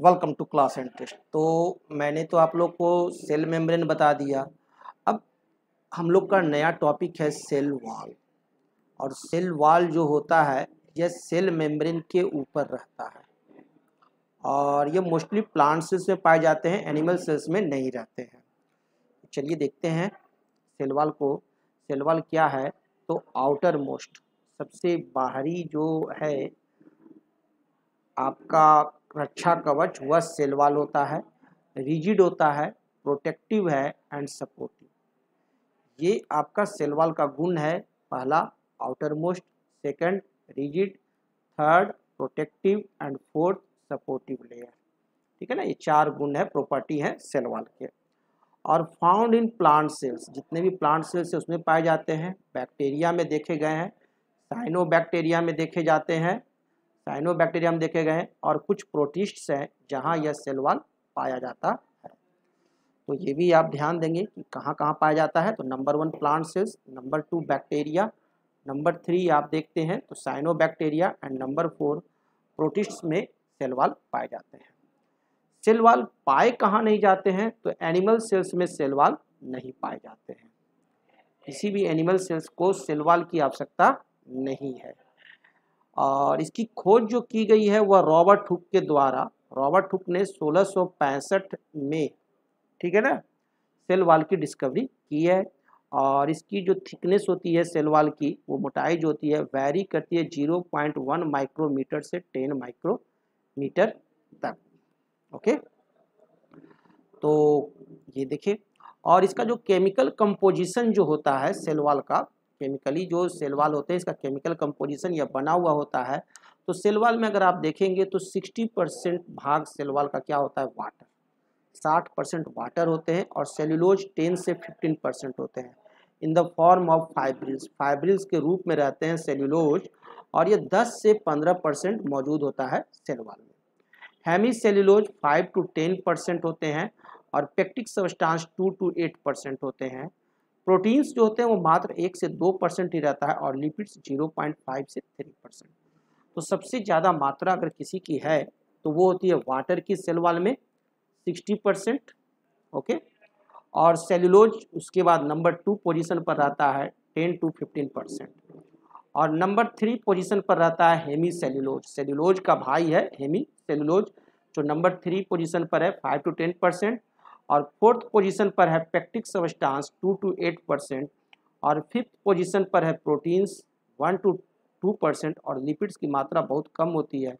welcome to class and test तो मैंने तो आप लोग को सेल मेम्ब्रेन बता दिया अब हम लोग का नया टॉपिक है सेल वॉल और सेल वॉल जो होता है यह सेल मेम्ब्रेन के ऊपर रहता है और ये मोस्टली प्लांट में पाए जाते हैं एनिमल सेल्स में नहीं रहते हैं चलिए देखते हैं सेल वॉल को सेल वॉल क्या है तो आउटर मोस्ट सबसे बाहरी जो है आपका रक्षा कवच वह सेलवाल होता है रिजिड होता है प्रोटेक्टिव है एंड सपोर्टिव ये आपका सेलवाल का गुण है पहला outermost second rigid third protective and fourth supportive layer ठीक है ना ये चार गुण है प्रॉपर्टी है सेलवाल के और फाउंड इन प्लांट सेल्स जितने भी प्लांट सेल्स है उसमें पाए जाते हैं बैक्टीरिया में देखे गए हैं साइनो बैक्टीरिया में देखे जाते हैं साइनोबैक्टीरियम देखे गए हैं और कुछ प्रोटिस्ट्स हैं जहाँ यह सेलवाल पाया जाता है तो ये भी आप ध्यान देंगे कि कहाँ कहाँ पाया जाता है तो number one plant cells number two bacteria number three आप देखते हैं तो cyanobacteria and number four protist में सेलवाल पाए जाते हैं सेलवाल पाए कहाँ नहीं जाते हैं तो एनिमल सेल्स में सेलवाल नहीं पाए जाते हैं किसी भी एनिमल सेल्स को सेलवाल की आवश्यकता नहीं है और इसकी खोज जो की गई है वह रॉबर्ट हुक के द्वारा रॉबर्ट हुक ने सोलह में ठीक है ना सेल वाल की डिस्कवरी की है और इसकी जो थिकनेस होती है सेल वाल की वो मोटाई जो होती है वैरी करती है 0.1 माइक्रोमीटर से 10 माइक्रोमीटर तक ओके तो ये देखिए और इसका जो केमिकल कंपोजिशन जो होता है सेल वाल का केमिकली जो सेलवाल होते हैं इसका केमिकल कंपोजिशन या बना हुआ होता है तो सेलवाल में अगर आप देखेंगे तो 60 परसेंट भाग सेलवाल का क्या होता है वाटर 60 परसेंट वाटर होते हैं और सेल्यूलोज 10 से 15 परसेंट होते हैं in the form of fibrils fibrils के रूप में रहते हैं सेल्यूलोज और ये 10 से 15 परसेंट मौजूद होता है सेलवाल में हेमी सेल्यूलोज 5 टू 10 परसेंट होते हैं और पेक्टिक सबस्टांस 2 टू 8 परसेंट होते हैं प्रोटीन्स जो होते हैं वो मात्र एक से दो परसेंट ही रहता है और लिपिड्स जीरो पॉइंट फाइव से थ्री परसेंट तो सबसे ज़्यादा मात्रा अगर किसी की है तो वो होती है वाटर की सेल वाल में सिक्सटी परसेंट ओके और सेलुलोज उसके बाद नंबर टू पोजीशन पर रहता है टेन टू फिफ्टीन परसेंट और नंबर थ्री पोजीशन पर रहता है हेमी सेल्यूलोज सेल्युलोज का भाई है हेमी सेलुलोज जो नंबर थ्री पोजिशन पर है फाइव टू टेन परसेंट और फोर्थ पोजीशन पर है pectic substance two to eight percent और फिफ्थ पोजीशन पर है proteins one to two percent और लिपिड्स की मात्रा बहुत कम होती है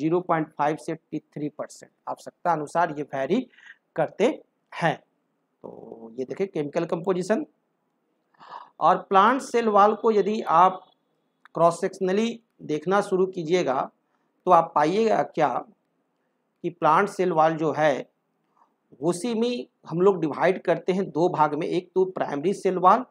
जीरो पॉइंट फाइव से थ्री परसेंट आवश्यकता अनुसार ये वैरी करते हैं तो ये देखें केमिकल कंपोजिशन और प्लांट सेल वाल को यदि आप क्रॉस सेक्शनली देखना शुरू कीजिएगा तो आप पाइएगा क्या कि प्लांट सेल वाल जो है उसी में हम लोग डिवाइड करते हैं दो भाग में एक तो प्राइमरी सेल वाल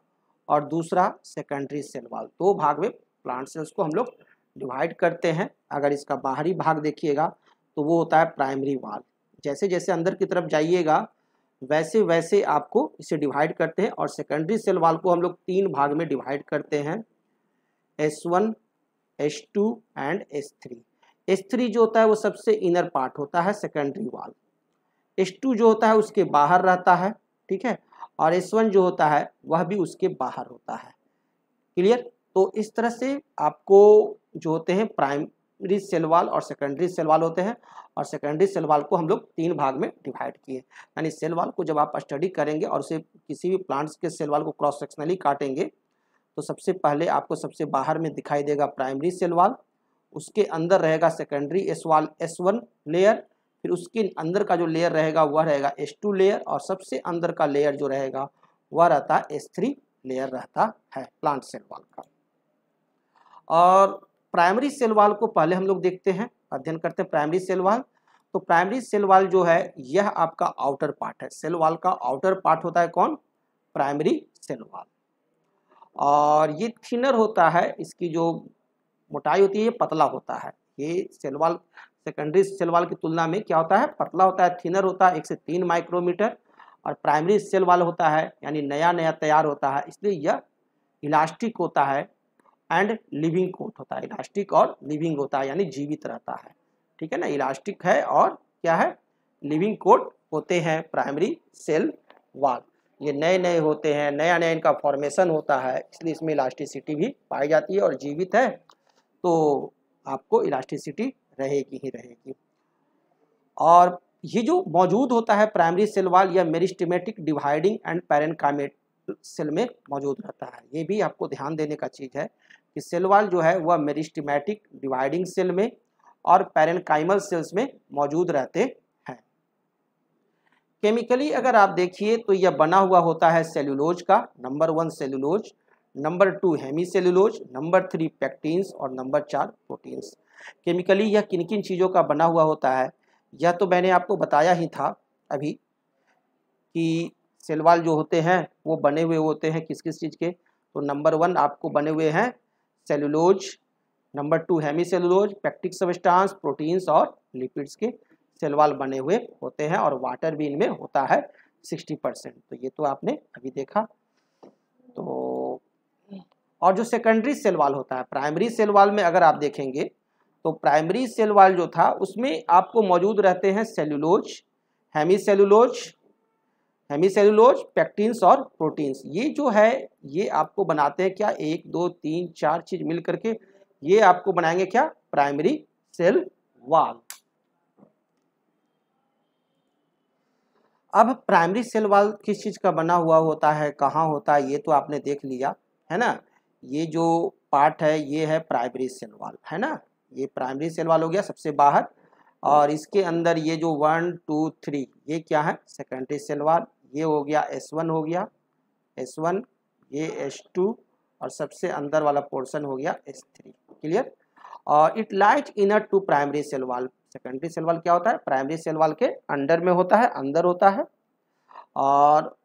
और दूसरा सेकेंडरी सेल वाल दो भाग में प्लांट सेल्स को हम लोग डिवाइड करते हैं अगर इसका बाहरी भाग देखिएगा तो वो होता है प्राइमरी वाल जैसे जैसे अंदर की तरफ जाइएगा वैसे वैसे आपको इसे डिवाइड करते हैं और सेकेंडरी सेल वाल को हम लोग तीन भाग में डिवाइड करते हैं S one S two and S three S three जो होता है वो सबसे इनर पार्ट होता है सेकेंडरी वाल एस टू जो होता है उसके बाहर रहता है ठीक है और एस वन जो होता है वह भी उसके बाहर होता है क्लियर तो इस तरह से आपको जो होते हैं प्राइमरी सेल वाल और सेकेंडरी सेल वाल होते हैं और सेकेंडरी सेल वाल को हम लोग तीन भाग में डिवाइड किए यानी सेल वाल को जब आप स्टडी करेंगे और उसे किसी भी प्लांट्स के सेल वाल को क्रॉस सेक्शनली काटेंगे तो सबसे पहले आपको सबसे बाहर में दिखाई देगा प्राइमरी सेल वाल उसके अंदर रहेगा secondary S wall S one layer फिर उसके अंदर का जो लेयर रहेगा वह रहेगा एस टू लेयर और सबसे अंदर का लेयर जो रहेगा वह रहता है एस थ्री लेयर रहता है प्लांट सेल वाल का और प्राइमरी सेल वाल को पहले हम लोग देखते हैं अध्ययन करते हैं प्राइमरी सेल वाल तो प्राइमरी सेल वाल जो है यह आपका आउटर पार्ट है सेल वाल का आउटर पार्ट होता है कौन प्राइमरी सेल वाल और ये थिनर होता है इसकी जो मोटाई होती है ये पतला होता है ये सेल वाल सेकेंडरी सेल वाल की तुलना में क्या होता है पतला होता है थिनर होता है एक से तीन माइक्रोमीटर और प्राइमरी सेल वाल होता है यानी नया नया तैयार होता है इसलिए यह इलास्टिक होता है एंड लिविंग कोट होता है इलास्टिक और लिविंग होता है यानी जीवित रहता है ठीक है ना इलास्टिक है और क्या है लिविंग कोट होते हैं प्राइमरी सेल वाल ये नए नए होते हैं नया नया इनका फॉर्मेशन होता है इसलिए इसमें इलास्टिसिटी भी पाई जाती है और जीवित है तो आपको इलास्टिसिटी रहेगी ही रहेगी और ये जो मौजूद होता है प्राइमरी सेल वाल या meristematic dividing and parenchymatous cell में मौजूद रहता है ये भी आपको ध्यान देने का चीज़ है कि सेल वाल जो है वह मेरिस्टिमेटिक डिवाइडिंग सेल में और पैरेनकाइमल सेल्स में मौजूद रहते हैं केमिकली अगर आप देखिए तो यह बना हुआ होता है सेल्यूलोज का number one cellulose number two hemi number three pectins और नंबर चार प्रोटीन्स केमिकली यह किन किन चीज़ों का बना हुआ होता है यह तो मैंने आपको बताया ही था अभी कि सेलवाल जो होते हैं वो बने हुए होते हैं किस किस चीज़ के तो नंबर वन आपको बने हुए हैं cellulose number two hemicellulose pectic substance proteins और लिपिड्स के सेलवाल बने हुए होते हैं और वाटर भी इनमें होता है सिक्सटी परसेंट तो ये तो आपने अभी देखा तो और जो सेकेंडरी सेलवाल होता है प्राइमरी सेलवाल में अगर आप देखेंगे तो प्राइमरी सेल वाल जो था उसमें आपको मौजूद रहते हैं cellulose hemicellulose hemicellulose pectins और प्रोटीन्स ये जो है ये आपको बनाते हैं क्या एक दो तीन चार चीज मिल करके ये आपको बनाएंगे क्या प्राइमरी सेल वाल अब प्राइमरी सेल वाल किस चीज़ का बना हुआ होता है कहाँ होता है ये तो आपने देख लिया है ना ये जो पार्ट है ये है प्राइमरी सेल वाल है ना ये प्राइमरी सेल वाल हो गया सबसे बाहर और इसके अंदर ये जो वन टू थ्री ये क्या है सेकेंडरी सेल वाल ये हो गया एस वन हो गया एस वन ये एस टू और सबसे अंदर वाला पोर्शन हो गया एस थ्री क्लियर और it light inner to primary cell wall secondary cell wall क्या होता है प्राइमरी सेल वाल के अंडर में होता है अंदर होता है और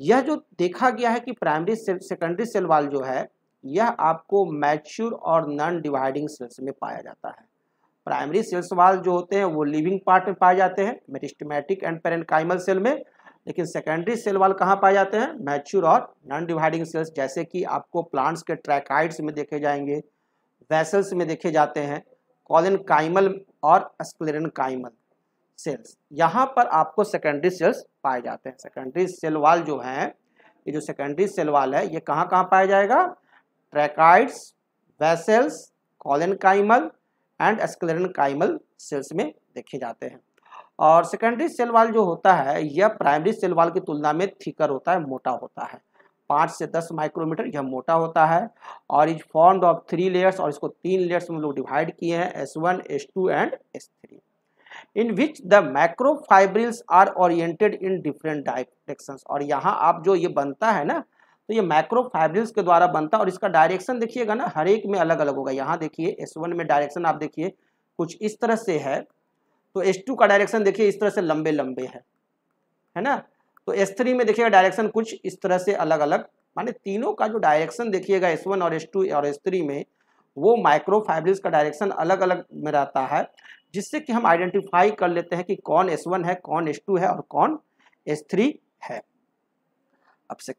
यह जो देखा गया है कि primary cell secondary cell wall जो है यह आपको मैच्योर और नॉन डिवाइडिंग सेल्स में पाया जाता है प्राइमरी सेल्स वाल जो होते हैं वो लिविंग पार्ट में पाए जाते हैं मेरिस्टमेटिक एंड पेरेंकाइमल सेल में लेकिन सेकेंडरी सेल वाल कहाँ पाए जाते हैं मैच्योर और नॉन डिवाइडिंग सेल्स जैसे कि आपको प्लांट्स के ट्रैकाइड्स में देखे जाएंगे वेसल्स में देखे जाते हैं कॉलिन काइमल और स्क्लेरन काइमल सेल्स यहाँ पर आपको सेकेंडरी सेल्स पाए जाते हैं सेकेंडरी सेल वाल जो हैं ये जो सेकेंडरी सेल वाल है ये कहाँ कहाँ पाया जाएगा tracheids vessels collenchymal and sclerenchymal cells में देखे जाते हैं और सेकेंडरी सेल वाल जो होता है यह प्राइमरी सेल वाल की तुलना में थिकर होता है मोटा होता है पाँच से दस माइक्रोमीटर यह मोटा होता है और is form of three layers और इसको तीन लेयर्स में लोग डिवाइड किए हैं S one S two and S three in which the microfibrils are oriented in different directions और यहाँ आप जो ये बनता है ना तो ये माइक्रो फाइब्रिल्स के द्वारा बनता है और इसका डायरेक्शन देखिएगा ना हर एक में अलग अलग होगा यहाँ देखिए एस वन में डायरेक्शन आप देखिए कुछ इस तरह से है तो एस टू का डायरेक्शन देखिए इस तरह से लंबे लंबे है है ना तो एस थ्री में देखिएगा डायरेक्शन कुछ इस तरह से अलग अलग माने तीनों का जो डायरेक्शन देखिएगा एस वन और एस टू और एस थ्री में वो माइक्रो फाइब्रिल्स का डायरेक्शन अलग अलग में रहता है जिससे कि हम आइडेंटिफाई कर लेते हैं कि कौन एस वन है कौन एस टू है और कौन एस थ्री है अब से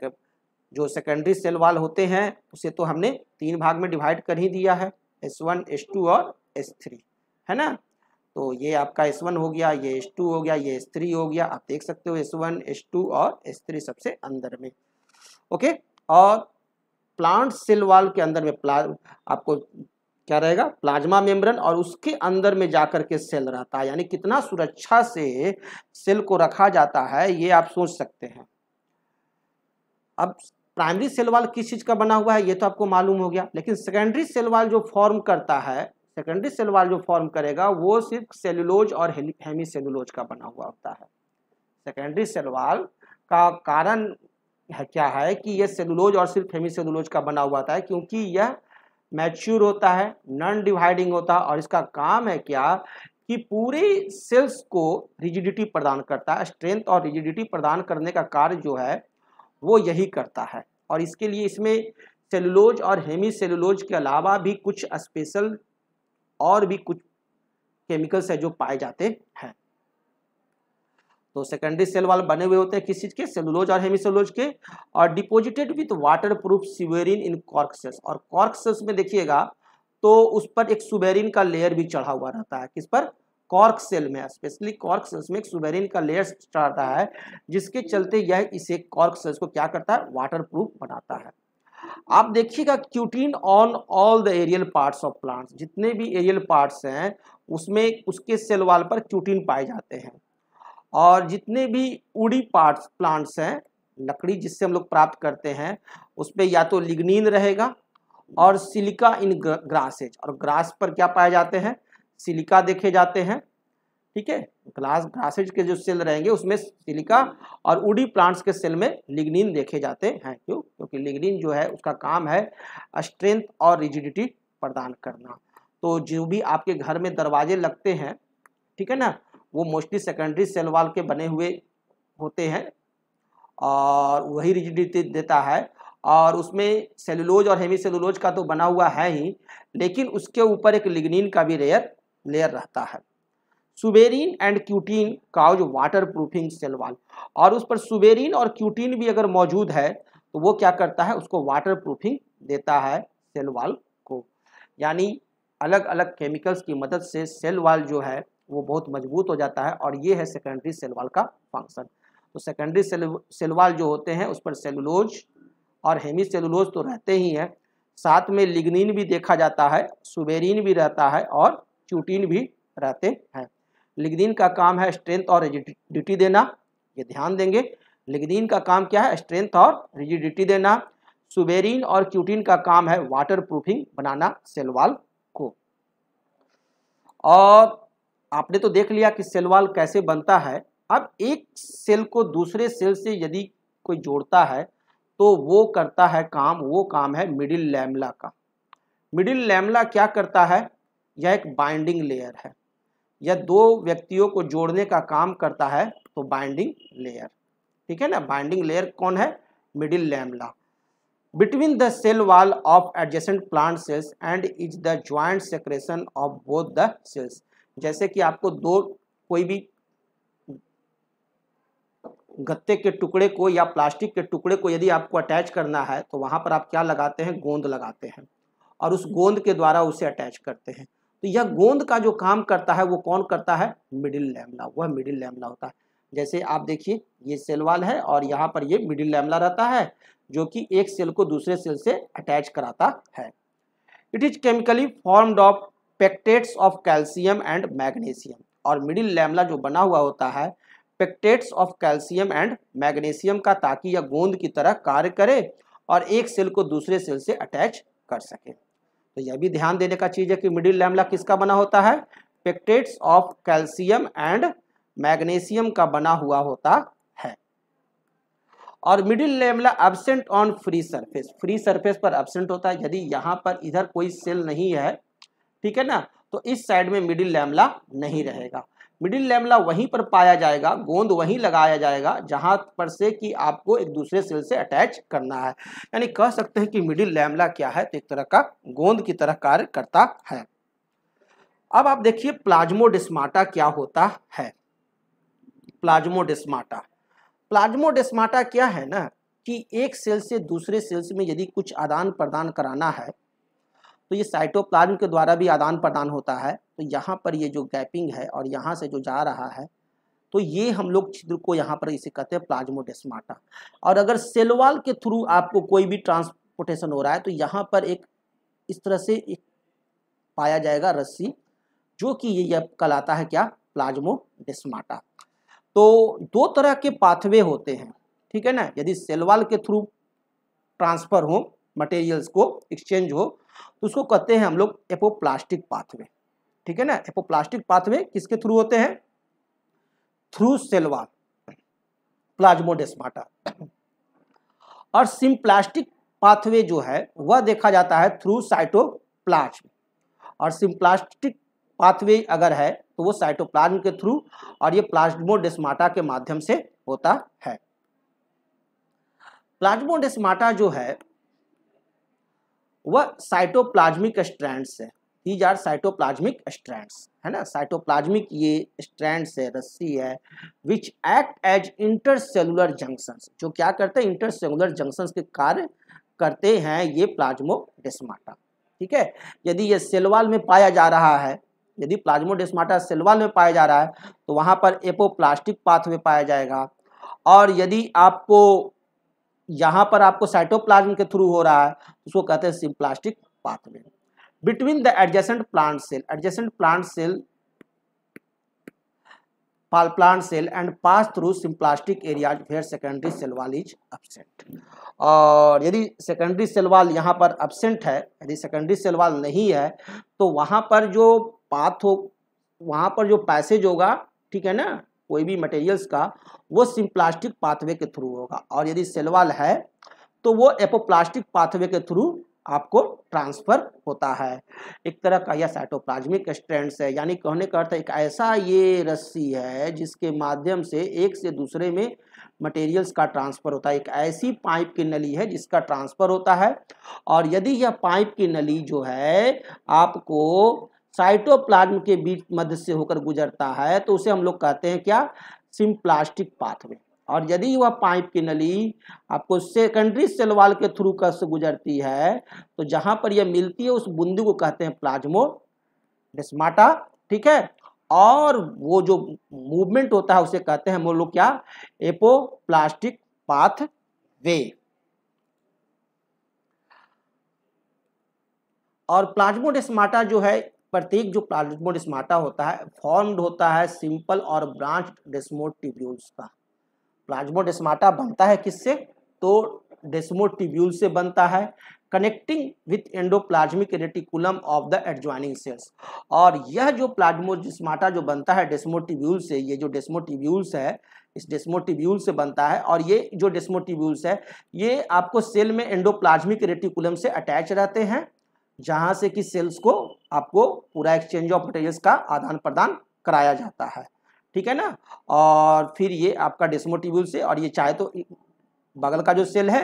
जो सेकेंडरी सेल वाल होते हैं उसे तो हमने तीन भाग में डिवाइड कर ही दिया है एस वन एस टू और एस थ्री है ना तो ये आपका एस वन हो गया ये एस टू हो गया ये एस थ्री हो गया आप देख सकते हो एस वन एस टू और एस थ्री सबसे अंदर में ओके और प्लांट सेल वाल के अंदर में प्ला आपको क्या रहेगा प्लाज्मा मेम्ब्रेन और उसके अंदर में जाकर के सेल रहता है यानी कितना सुरक्षा से सेल को रखा जाता है ये आप सोच सकते हैं अब प्राइमरी सेल वाल किस चीज़ का बना हुआ है ये तो आपको मालूम हो गया लेकिन सेकेंडरी सेल वाल जो फॉर्म करता है सेकेंडरी सेल वाल जो फॉर्म करेगा वो सिर्फ सेलुलोज और हेमी सेलुलोज का बना हुआ होता है सेकेंडरी सेल वाल का कारण है क्या है कि यह सेलुलोज और सिर्फ हेमी सेलुलोज का बना हुआ होता है क्योंकि यह मैच्योर होता है नॉन डिवाइडिंग होता है और इसका काम है क्या कि पूरे सेल्स को रिजिडिटी प्रदान करता है स्ट्रेंथ और रिजिडिटी प्रदान करने का कार्य जो है वो यही करता है और इसके लिए इसमें सेलुलोज और हेमी सेलुलोज के अलावा भी कुछ स्पेशल और भी कुछ केमिकल्स है जो पाए जाते हैं तो सेकेंडरी सेल वाले बने हुए होते हैं किस चीज़ के सेलुलोज और सेलुलोज के और deposited with waterproof suberin in cork cells और कॉर्कसेस में देखिएगा तो उस पर एक सुबेरिन का लेयर भी चढ़ा हुआ रहता है किस पर कॉर्क सेल में स्पेशली कॉर्क सेल्स में एक सुबेरिन का लेयर चढ़ता है जिसके चलते यह इसे कॉर्क सेल्स को क्या करता है वाटर प्रूफ बनाता है आप देखिएगा cutin on all the aerial parts of plants जितने भी एरियल पार्ट्स हैं उसमें उसके सेल वाल पर क्यूटीन पाए जाते हैं और जितने भी उड़ी पार्ट्स प्लांट्स हैं लकड़ी जिससे हम लोग प्राप्त करते हैं उस पर या तो लिग्निन रहेगा और सिलिका इन ग्रासेज और ग्रास पर क्या पाए जाते हैं सिलिका देखे जाते हैं ठीक है ग्लास ग्रासेज के जो सेल रहेंगे उसमें सिलिका और उडी प्लांट्स के सेल में लिग्निन देखे जाते हैं क्यों क्योंकि लिग्निन जो है उसका काम है स्ट्रेंथ और रिजिडिटी प्रदान करना तो जो भी आपके घर में दरवाजे लगते हैं ठीक है ना वो मोस्टली सेकेंडरी सेल वाल के बने हुए होते हैं और वही रिजिडिटी देता है और उसमें सेलुलोज और हेमी सेलुलोज का तो बना हुआ है ही लेकिन उसके ऊपर एक लिग्निन का भी रेयर लेयर रहता है suberin and cutin cause waterproofing cell और उस पर सुबेरिन और क्यूटीन भी अगर मौजूद है तो वो क्या करता है उसको वाटर प्रूफिंग देता है सेल को यानी अलग अलग केमिकल्स की मदद से सेल जो है वो बहुत मजबूत हो जाता है और ये है सेकेंडरी सेल का फंक्शन तो सेकेंडरी सेल सेल जो होते हैं उस पर सेलुलोज और हेमी सेलुलोज तो रहते ही हैं साथ में लिग्निन भी देखा जाता है सुबेरिन भी रहता है और चूटीन भी रहते हैं लिगदिन का काम है स्ट्रेंथ और रिजिडिटी देना ये ध्यान देंगे लिग्निन का काम क्या है स्ट्रेंथ और रिजिडिटी देना सुबेरिन और क्यूटीन का काम है वाटर प्रूफिंग बनाना सेलवाल को और आपने तो देख लिया कि सेलवाल कैसे बनता है अब एक सेल को दूसरे सेल से यदि कोई जोड़ता है तो वो करता है काम वो काम है मिडिल लैमला का मिडिल लैमला क्या करता है यह एक बाइंडिंग लेयर है यह दो व्यक्तियों को जोड़ने का काम करता है तो बाइंडिंग लेयर ठीक है ना बाइंडिंग लेयर कौन है middle lamella between the cell wall of adjacent plant cells and is the joint secretion of both the cells जैसे कि आपको दो कोई भी गत्ते के टुकड़े को या प्लास्टिक के टुकड़े को यदि आपको अटैच करना है तो वहाँ पर आप क्या लगाते हैं गोंद लगाते हैं और उस गोंद के द्वारा उसे अटैच करते हैं तो यह गोंद का जो काम करता है वो कौन करता है मिडिल लैमला वह मिडिल लैमला होता है जैसे आप देखिए ये सेल वाल है और यहाँ पर ये मिडिल लैमला रहता है जो कि एक सेल को दूसरे सेल से अटैच कराता है it is chemically formed of pectates of calcium and magnesium और मिडिल लैमला जो बना हुआ होता है pectates of calcium and magnesium का ताकि यह गोंद की तरह कार्य करे और एक सेल को दूसरे सेल से अटैच कर सके तो यह भी ध्यान देने का चीज़ है कि मिडिल लैमला किसका बना होता है pectates of calcium and magnesium का बना हुआ होता है और middle lamella absent on free surface free surface पर एबसेंट होता है यदि यहाँ पर इधर कोई सेल नहीं है ठीक है ना तो इस साइड में मिडिल लैमला नहीं रहेगा मिडिल लेमला वहीं पर पाया जाएगा गोंद वहीं लगाया जाएगा जहां पर से कि आपको एक दूसरे सेल से अटैच करना है यानी कह सकते हैं कि मिडिल लेमला क्या है तो एक तरह का गोंद की तरह कार्य करता है अब आप देखिए प्लाज्मोडिस्माटा क्या होता है प्लाज्मोडिस्माटा प्लाज्मोडिस्माटा क्या है ना कि एक सेल से दूसरे सेल्स में यदि कुछ आदान प्रदान कराना है तो ये साइटोप्लाज्म के द्वारा भी आदान प्रदान होता है तो यहाँ पर ये जो गैपिंग है और यहाँ से जो जा रहा है तो ये हम लोग छिद्र को यहाँ पर इसे कहते हैं प्लाज्मोडेस्माटा और अगर सेलवाल के थ्रू आपको कोई भी ट्रांसपोर्टेशन हो रहा है तो यहाँ पर एक इस तरह से एक पाया जाएगा रस्सी जो कि ये कल आता है क्या प्लाज्मोडेस्माटा तो दो तरह के पाथवे होते हैं ठीक है ना यदि सेलवाल के थ्रू ट्रांसफ़र हो मटेरियल्स को एक्सचेंज हो तो उसको कहते हैं हम लोग एपोप्लास्टिक पाथवे ठीक है ना एपोप्लास्टिक पाथवे किसके थ्रू होते हैं थ्रू सेलवाल प्लाज्मोडेस्माटा और सिम्प्लास्टिक पाथवे जो है वह देखा जाता है थ्रू साइटोप्लाज्म और सिम्प्लास्टिक पाथवे अगर है तो वो साइटोप्लाज्म के थ्रू और ये प्लाज्मोडेस्माटा के माध्यम से होता है प्लाज्मोडेस्माटा जो है वह साइटोप्लाज्मिक स्ट्रैंड्स है दीज आर साइटोप्लाज्मिक स्ट्रैंड्स है ना साइटोप्लाज्मिक ये स्ट्रैंड्स है रस्सी है which act as intercellular junctions जो क्या करते हैं इंटरसेलुलर जंक्शंस के कार्य करते हैं ये प्लाज्मोडेस्माटा ठीक है यदि ये सेलवाल में पाया जा रहा है यदि प्लाज्मोडेस्माटा सेलवाल में पाया जा रहा है तो वहाँ पर एपोप्लास्टिक पाथवे पाया जाएगा और यदि आपको यहाँ पर आपको साइटोप्लाज्म के थ्रू हो रहा है इसको कहते हैं symplastic pathway between the adjacent plant cell adjacent plant cell plant cell and pass through symplastic area fair secondary cell wall is absent और यदि सेकेंडरी सेल वाल यहाँ पर अपसेंट है यदि सेकेंडरी सेल वाल नहीं है तो वहाँ पर जो पाथ हो वहाँ पर जो पैसेज होगा ठीक है ना कोई भी मटेरियल्स का वो सिम्प्लास्टिक पाथवे के थ्रू होगा और यदि सेलवाल है तो वो एपोप्लास्टिक पाथवे के थ्रू आपको ट्रांसफर होता है एक तरह का यह साइटोप्लाज्मिक स्ट्रैंड्स है यानी कहने का अर्थ एक ऐसा ये रस्सी है जिसके माध्यम से एक से दूसरे में मटेरियल्स का ट्रांसफ़र होता है एक ऐसी पाइप की नली है जिसका ट्रांसफ़र होता है और यदि यह पाइप की नली जो है आपको साइटोप्लाज्म के बीच मध्य से होकर गुजरता है तो उसे हम लोग कहते हैं क्या सिम्प्लास्टिक पाथवे और यदि वह पाइप की नली आपको सेकेंडरी सेल वाल के थ्रू से गुजरती है तो जहां पर यह मिलती है उस बूंदी को कहते हैं प्लाज्मो डिस्माटा ठीक है और वो जो मूवमेंट होता है उसे कहते हैं हम लोग क्या प्लास्टिक पाथ वे और प्लाज्मोडेस्माटा जो है प्रत्येक जो प्लाज्मोडेस्माटा होता है फॉर्म्ड होता है सिंपल और ब्रांच ट्यूब्यूल्स का प्लाज्मोडेस्माटा बनता है किससे तो डेस्मोटिब्यूल से बनता है connecting with endoplasmic reticulum of the adjoining cells और यह जो डिस्माटा जो बनता है डेस्मोटिब्यूल से ये जो डेस्मोटिब्यूल्स है इस डेस्मोटिब्यूल से बनता है और ये जो डेस्मोटिब्यूल्स है ये आपको सेल में एंडोप्लाज्मिक रेटिकुलम से अटैच रहते हैं जहाँ से कि सेल्स को आपको पूरा एक्सचेंज ऑफ मटेरियल्स का आदान प्रदान कराया जाता है ठीक है ना और फिर ये आपका डेस्मोटिब्यूल से और ये चाहे तो बगल का जो सेल है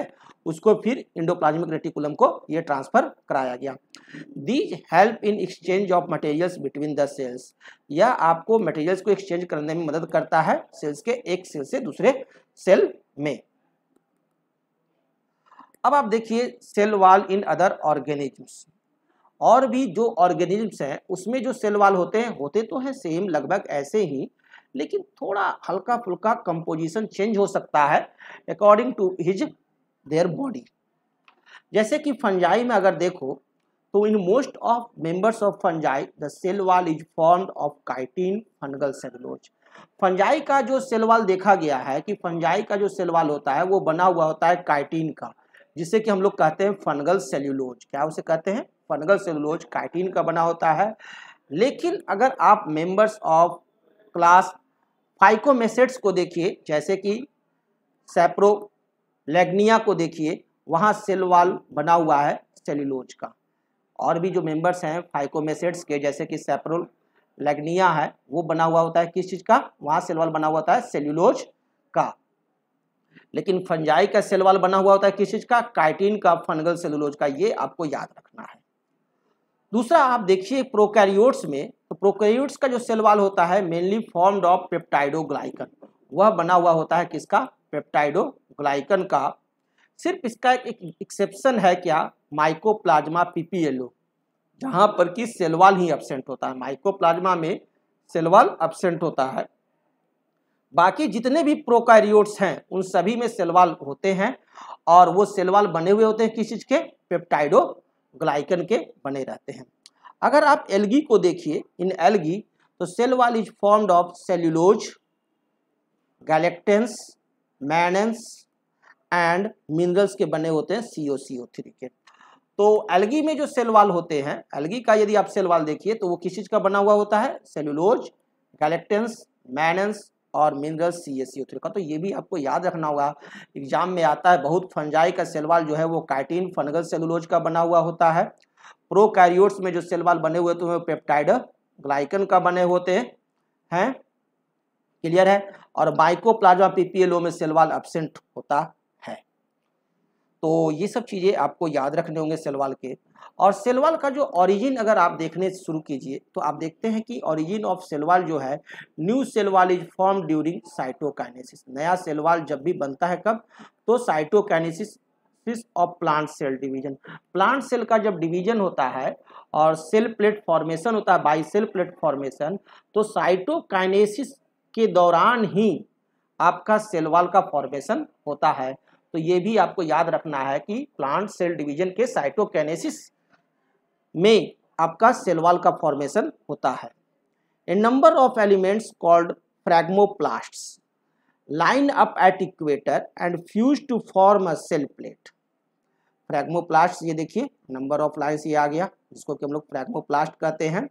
उसको फिर इंडोप्लाज्मिक रेटिकुलम को ये ट्रांसफर कराया गया these help in exchange of materials between the cells यह आपको मटेरियल्स को एक्सचेंज करने में मदद करता है सेल्स के एक सेल से दूसरे सेल में अब आप देखिए cell wall in other organisms और भी जो ऑर्गेनिजम्स हैं उसमें जो सेल वाल होते हैं होते तो हैं सेम लगभग ऐसे ही लेकिन थोड़ा हल्का फुल्का कंपोजिशन चेंज हो सकता है according to his their body जैसे कि फंजाई में अगर देखो तो in most of members of fungi the cell wall is formed of chitin fungal cellulose fungi का जो सेल वॉल देखा गया है कि फंजाई का जो सेल वॉल होता है वो बना हुआ होता है काइटिन का जिसे कि हम लोग कहते हैं फनगल सेल्यूलोज क्या उसे कहते हैं फनगल सेलुलोज काइटिन का बना होता है लेकिन अगर आप मेंबर्स ऑफ क्लास फाइकोमेसेट्स को देखिए जैसे कि सेप्रोलेग्निया को देखिए वहाँ सेलवाल बना हुआ है सेल्यूलोज का और भी जो मेंबर्स हैं फाइकोमेसेट्स के जैसे कि सेप्रोलेग्निया है वो बना हुआ होता है किस चीज़ का वहाँ सेलवाल बना हुआ होता है सेल्यूलोज का लेकिन फंजाई का सेलवाल बना हुआ होता है किस चीज़ का काइटिन का फनगल सेलुलोज का ये आपको याद रखना है दूसरा आप देखिए प्रोकैरियोट्स में प्रोक्रियोट्स का जो सेल वाल होता है मेनली फॉर्म्ड ऑफ पेप्टाइडोग्लाइकन वह बना हुआ होता है किसका पेप्टाइडोग्लाइकन का सिर्फ इसका एक एक्सेप्शन है क्या माइकोप्लाज्मा पीपीएलओ जहाँ पर कि सेलवाल ही एबसेंट होता है माइकोप्लाज्मा में सेलवाल एबसेंट होता है बाकी जितने भी प्रोकैरियोट्स हैं उन सभी में सेलवाल होते हैं और वो सेलवाल बने हुए होते हैं किस चीज़ के पेप्टाइडो ग्लाइकन के बने रहते हैं अगर आप एल्गी को देखिए इन एल्गी तो cell wall is formed of cellulose galactans mannans and minerals के बने होते हैं सी ओ सी ओ थ्री के तो एल्गी में जो सेल वाल होते हैं एल्गी का यदि आप सेल वाल देखिए तो वो किस चीज़ का बना हुआ होता है सेल्यूलोज गैलेक्टेंस मैनेंस और मिनरल्स सी एस सी का तो ये भी आपको याद रखना होगा एग्जाम में आता है बहुत फंजाई का सेलवाल जो है वो काइटिन फनगल सेलुलोज का बना हुआ होता है प्रोकैरियोट्स में जो सेल वाल बने हुए होते हैं तो पेप्टाइड ग्लाइकन का बने होते हैं हैं क्लियर है और माइकोप्लाज्मा पीपीएलओ में सेल वाल एबसेंट होता है तो ये सब चीज़ें आपको याद रखने होंगे सेल वाल के और सेल वाल का जो ओरिजिन अगर आप देखने शुरू कीजिए तो आप देखते हैं कि ओरिजिन ऑफ सेल वाल जो है new cell wall is form during cytokinesis नया सेल वाल जब भी बनता है कब तो साइटोकाइनेसिस सिस of plant cell division plant cell का जब डिवीजन होता है और सेल प्लेट फॉर्मेशन होता है बाई सेल प्लेट फॉर्मेशन तो साइटोकाइनेसिस के दौरान ही आपका सेल का फॉर्मेशन होता है तो ये भी आपको याद रखना है कि प्लांट सेल डिवीजन के साइटोकाइनेसिस में आपका सेल का फॉर्मेशन होता है a number of elements called phragmoplast line up at equator and fuse to form a cell plate phragmoplast ये देखिए नंबर ऑफ लाइन्स ये आ गया जिसको कि हम लोग फ्रैग्मोप्लास्ट कहते हैं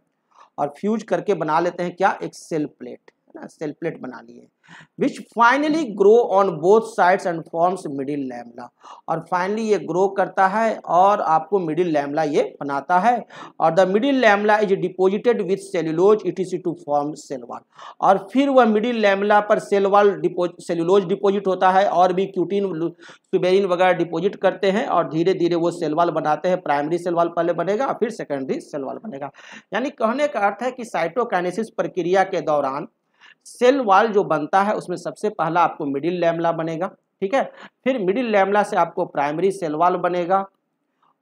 और फ्यूज करके बना लेते हैं क्या एक सेल प्लेट ना सेल प्लेट बना लिए which finally grow on both sides and forms middle lamella और फाइनली ये ग्रो करता है और आपको मिडिल लैमला ये बनाता है और the middle lamella is deposited with cellulose it is to form cell wall और फिर वह मिडिल लैमला पर सेलवाल डिपो सेलुलोज डिपोजिट होता है और भी क्यूटीन सुबेरिन वगैरह डिपोजिट करते हैं और धीरे धीरे वो सेलवाल बनाते हैं प्राइमरी सेलवाल पहले बनेगा फिर सेकेंडरी सेलवाल बनेगा यानी कहने का अर्थ है कि साइटोकाइनेसिस प्रक्रिया के दौरान सेल वाल जो बनता है उसमें सबसे पहला आपको मिडिल लैमला बनेगा ठीक है फिर मिडिल लैमला से आपको प्राइमरी सेल वाल बनेगा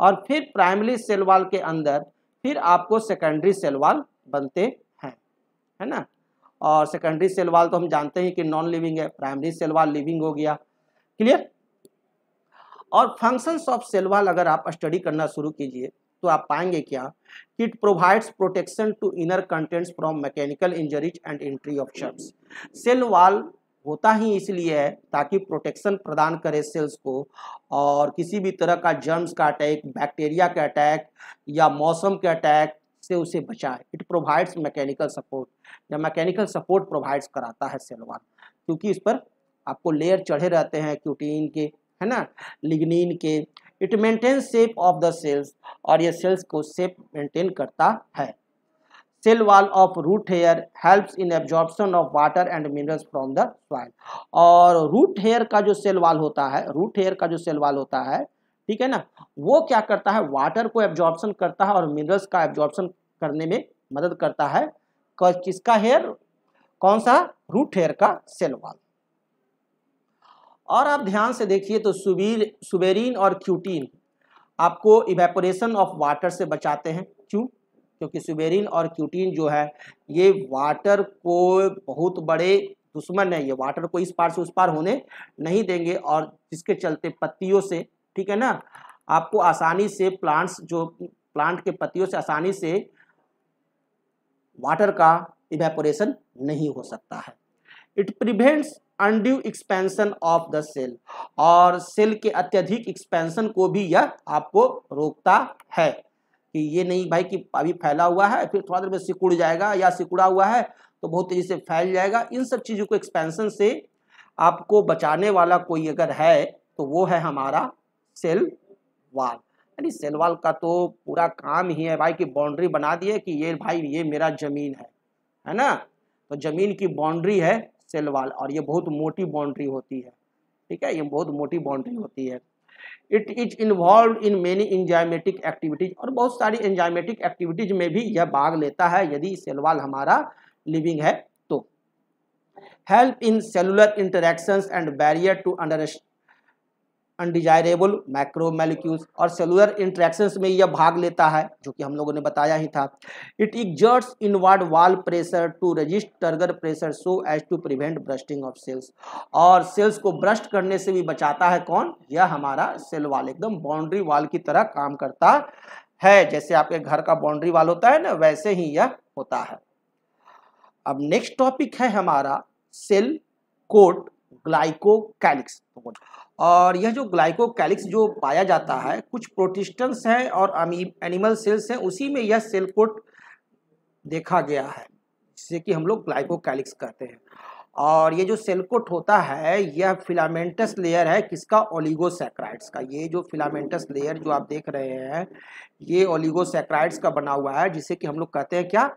और फिर प्राइमरी सेल वाल के अंदर फिर आपको सेकेंडरी सेल वाल बनते हैं है ना और सेकेंडरी सेल वाल तो हम जानते हैं कि नॉन लिविंग है प्राइमरी सेल वाल लिविंग हो गया क्लियर और फंक्शंस ऑफ सेल वाल अगर आप स्टडी करना शुरू कीजिए तो आप पाएंगे क्या it provides protection to inner contents from mechanical injuries and entry of shrubs cell होता ही इसलिए है ताकि प्रोटेक्शन प्रदान करे सेल्स को और किसी भी तरह का जर्म्स का अटैक बैक्टीरिया के अटैक या मौसम के अटैक से उसे बचाए इट प्रोवाइड्स मैकेनिकल सपोर्ट या मैकेनिकल सपोर्ट प्रोवाइड्स कराता है सेलवाल क्योंकि इस पर आपको लेयर चढ़े रहते हैं क्यूटीन के है ना लिग्निन के it maintain shape of the cells और ये सेल्स को सेप मेंटेन करता है cell wall of root hair helps in absorption of water and minerals from the soil और रूट हेयर का जो सेल वॉल होता है रूट हेयर का जो सेल वॉल होता है ठीक है ना वो क्या करता है वाटर को एब्जॉर्प्शन करता है और मिनरल्स का एब्जॉर्प्शन करने में मदद करता है किसका हेयर कौन सा रूट हेयर का सेल वॉल और आप ध्यान से देखिए तो सुबीर सुबेरिन और क्यूटीन आपको इवेपोरेशन ऑफ वाटर से बचाते हैं क्यों क्योंकि सुबेरिन और क्यूटीन जो है ये वाटर को बहुत बड़े दुश्मन है ये वाटर को इस पार से उस पार होने नहीं देंगे और जिसके चलते पत्तियों से ठीक है ना आपको आसानी से प्लांट्स जो प्लांट के पत्तियों से आसानी से वाटर का इवेपोरेशन नहीं हो सकता है it prevents undue expansion of the cell और सेल के अत्यधिक एक्सपेंशन को भी यह आपको रोकता है कि ये नहीं भाई कि अभी फैला हुआ है फिर थोड़ा देर में सिकुड़ जाएगा या सिकुड़ा हुआ है तो बहुत तेज़ी से फैल जाएगा इन सब चीज़ों को एक्सपेंशन से आपको बचाने वाला कोई अगर है तो वो है हमारा सेल वाल यानी सेल वाल का तो पूरा काम ही है भाई कि बाउंड्री बना दी है कि ये भाई ये मेरा ज़मीन है है ना तो ज़मीन की बाउंड्री है सेल वाल और ये बहुत मोटी बाउंड्री होती है ठीक है ये बहुत मोटी बाउंड्री होती है it is involve in many enzymatic activities और बहुत सारी एंजाइमेटिक एक्टिविटीज में भी यह भाग लेता है यदि सेलवाल हमारा लिविंग है तो help in cellular interactions and barrier to under undesirable micro molecules और सेलुलर इंट्रैक्शंस में यह भाग लेता है जो कि हम लोगों ने बताया ही था it exerts inward wall pressure to resist turgor pressure so as to prevent bursting of cells और सेल्स को ब्रस्ट करने से भी बचाता है कौन यह हमारा सेल वाल एकदम बाउंड्री वाल की तरह काम करता है जैसे आपके घर का बाउंड्री वाल होता है ना वैसे ही यह होता है अब नेक्स्ट टॉपिक है हमारा सेल कोट ग्लाइकोकैलिक्स और यह जो ग्लाइकोकैलिक्स जो पाया जाता है कुछ प्रोटिस्टेंस हैं और एनिमल सेल्स हैं उसी में यह सेल कोट देखा गया है जिसे कि हम लोग ग्लाइकोकैलिक्स कहते हैं और ये जो सेल कोट होता है यह फिलामेंटस लेयर है किसका ओलिगोसेक्राइड्स का ये जो फिलामेंटस लेयर जो आप देख रहे हैं ये ओलिगोसेक्राइड्स का बना हुआ है जिसे कि हम लोग कहते हैं क्या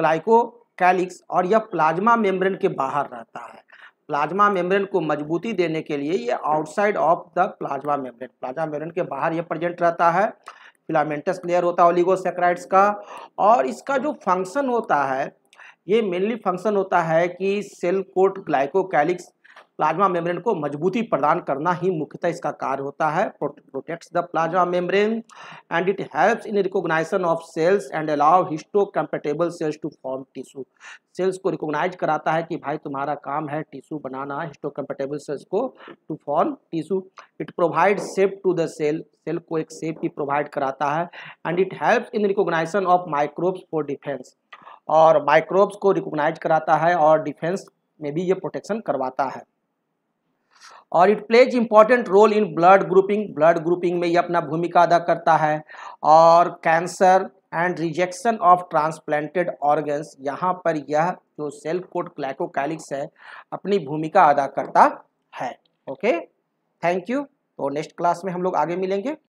ग्लाइकोकैलिक्स और यह प्लाज्मा मेम्ब्रेन के बाहर रहता है प्लाज्मा मेम्ब्रेन को मजबूती देने के लिए ये outside of the plasma membrane plasma membrane के बाहर ये प्रेजेंट रहता है फिलामेंटस लेयर होता है ओलिगोसेक्राइड्स का और इसका जो फंक्शन होता है ये मेनली फंक्शन होता है कि cell coat glycocalyx plasma membrane को मजबूती प्रदान करना ही मुख्यतः इसका कार्य होता है protects the plasma membrane and it helps in recognisation of cells and allow histocompatible cells to form tissue cells को रिकॉग्नाइज कराता है कि भाई तुम्हारा काम है टिश्यू बनाना हिस्टो कंपेटेबल सेल्स को to form tissue it provide shape to the cell cell को एक सेफ भी प्रोवाइड कराता है and it helps in recognisation of microbes for defence और माइक्रोब्स को रिकॉग्नाइज कराता है और डिफेंस में भी ये प्रोटेक्शन करवाता है और it plays important role in blood grouping blood grouping में ये अपना भूमिका अदा करता है और cancer and rejection of transplanted organs यहाँ पर यह जो सेल कोड क्लैकोकैलिक्स है अपनी भूमिका अदा करता है ओके थैंक यू तो नेक्स्ट क्लास में हम लोग आगे मिलेंगे